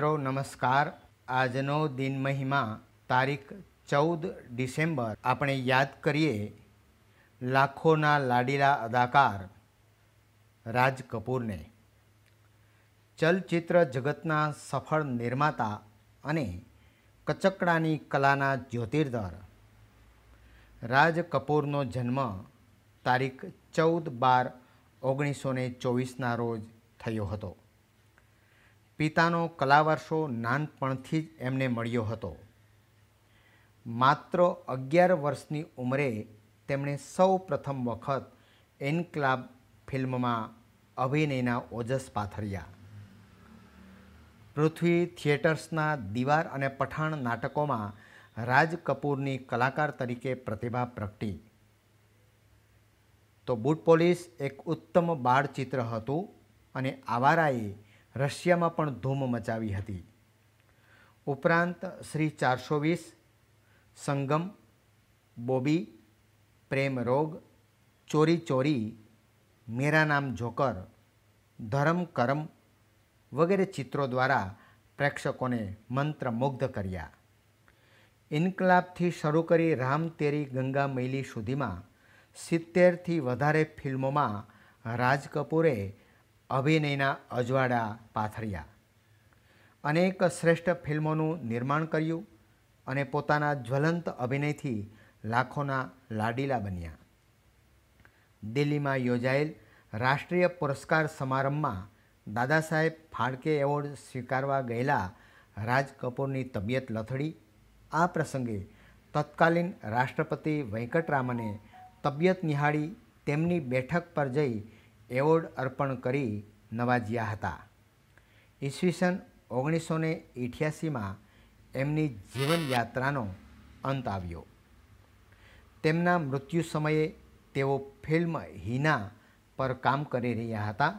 મિત્રો નમસ્કાર આજનો દિન મહિમા તારીખ ચૌદ ડિસેમ્બર આપણે યાદ કરીએ લાખોના લાડીલા અદાકાર રાજ કપૂરને ચલચિત્ર જગતના સફળ નિર્માતા અને કચકડાની કલાના જ્યોતિર્ધર રાજ કપૂરનો જન્મ તારીખ ચૌદ બાર ઓગણીસો ને ચોવીસના રોજ થયો હતો પિતાનો કલાવર્ષો નાનપણથી જ એમને મળ્યો હતો માત્ર અગિયાર વર્ષની ઉંમરે તેમણે સૌ પ્રથમ વખત એન્ક્લાબ ફિલ્મમાં અભિનયના ઓજસ પાથર્યા પૃથ્વી થિયેટર્સના દિવાર અને પઠાણ નાટકોમાં રાજ કપૂરની કલાકાર તરીકે પ્રતિભા પ્રગટી તો બુટ પોલીસ એક ઉત્તમ બાળચિત્ર હતું અને આવારાએ રશિયામાં પણ ધૂમ મચાવી હતી ઉપરાંત શ્રી ચારસો વીસ સંગમ બોબી પ્રેમ રોગ ચોરી ચોરી મેરા નામ જોકર ધરમ કરમ વગેરે ચિત્રો દ્વારા પ્રેક્ષકોને મંત્રમુગ્ધ કર્યા ઇન્કલાબથી શરૂ કરી રામ તેરી ગંગા મૈલી સુધીમાં સિત્તેરથી વધારે ફિલ્મોમાં રાજ કપૂરે અભિનયના અજવાળા પાથર્યા અનેક શ્રેષ્ઠ ફિલ્મોનું નિર્માણ કર્યું અને પોતાના જ્વલંત અભિનયથી લાખોના લાડીલા બન્યા દિલ્હીમાં યોજાયેલ રાષ્ટ્રીય પુરસ્કાર સમારંભમાં દાદા સાહેબ ફાળકે એવોર્ડ સ્વીકારવા ગયેલા રાજ કપૂરની તબિયત લથડી આ પ્રસંગે તત્કાલીન રાષ્ટ્રપતિ વેંકટરામને તબિયત નિહાળી તેમની બેઠક પર જઈ એવોર્ડ અર્પણ કરી નવાજ્યા હતા ઈસવીસન ઓગણીસો ને અઠ્યાસીમાં એમની જીવનયાત્રાનો અંત આવ્યો તેમના મૃત્યુ સમયે તેઓ ફિલ્મ હિના પર કામ કરી રહ્યા હતા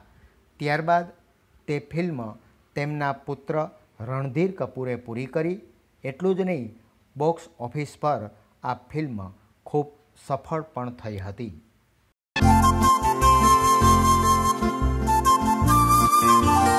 ત્યારબાદ તે ફિલ્મ તેમના પુત્ર રણધીર કપૂરે પૂરી કરી એટલું જ નહીં બોક્સ ઓફિસ પર આ ફિલ્મ ખૂબ સફળ પણ થઈ હતી Música